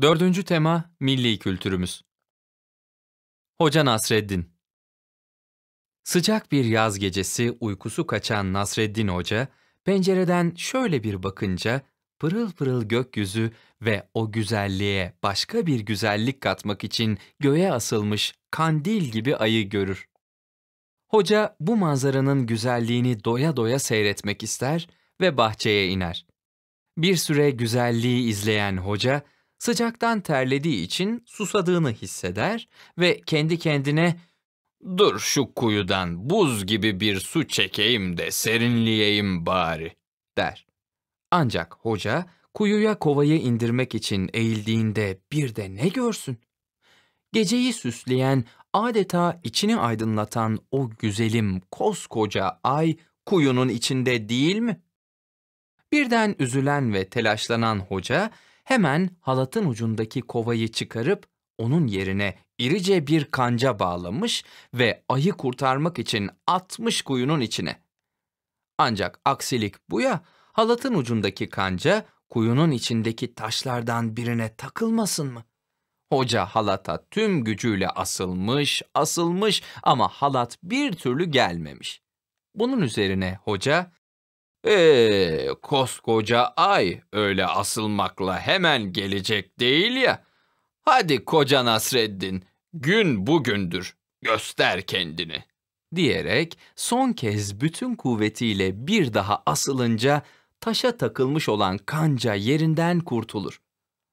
Dördüncü tema milli kültürümüz. Hoca Nasreddin Sıcak bir yaz gecesi uykusu kaçan Nasreddin Hoca, pencereden şöyle bir bakınca pırıl pırıl gökyüzü ve o güzelliğe başka bir güzellik katmak için göğe asılmış kandil gibi ayı görür. Hoca bu manzaranın güzelliğini doya doya seyretmek ister ve bahçeye iner. Bir süre güzelliği izleyen hoca, sıcaktan terlediği için susadığını hisseder ve kendi kendine ''Dur şu kuyudan buz gibi bir su çekeyim de serinleyeyim bari.'' der. Ancak hoca kuyuya kovayı indirmek için eğildiğinde bir de ne görsün? Geceyi süsleyen, adeta içini aydınlatan o güzelim koskoca ay kuyunun içinde değil mi? Birden üzülen ve telaşlanan hoca Hemen halatın ucundaki kovayı çıkarıp onun yerine irice bir kanca bağlamış ve ayı kurtarmak için atmış kuyunun içine. Ancak aksilik bu ya, halatın ucundaki kanca kuyunun içindeki taşlardan birine takılmasın mı? Hoca halata tüm gücüyle asılmış, asılmış ama halat bir türlü gelmemiş. Bunun üzerine hoca ee, koskoca ay öyle asılmakla hemen gelecek değil ya. Hadi koca Nasreddin, gün bugündür, göster kendini. Diyerek son kez bütün kuvvetiyle bir daha asılınca taşa takılmış olan kanca yerinden kurtulur.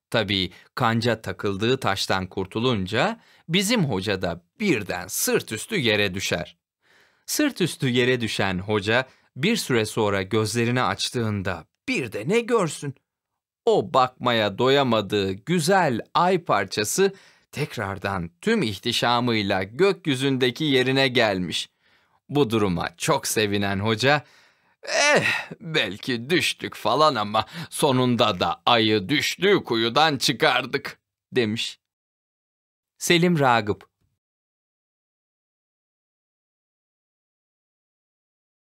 Tabii kanca takıldığı taştan kurtulunca bizim hoca da birden sırt üstü yere düşer. Sırt üstü yere düşen hoca bir süre sonra gözlerini açtığında bir de ne görsün? O bakmaya doyamadığı güzel ay parçası tekrardan tüm ihtişamıyla gökyüzündeki yerine gelmiş. Bu duruma çok sevinen hoca, eh belki düştük falan ama sonunda da ayı düştüğü kuyudan çıkardık demiş. Selim Ragıp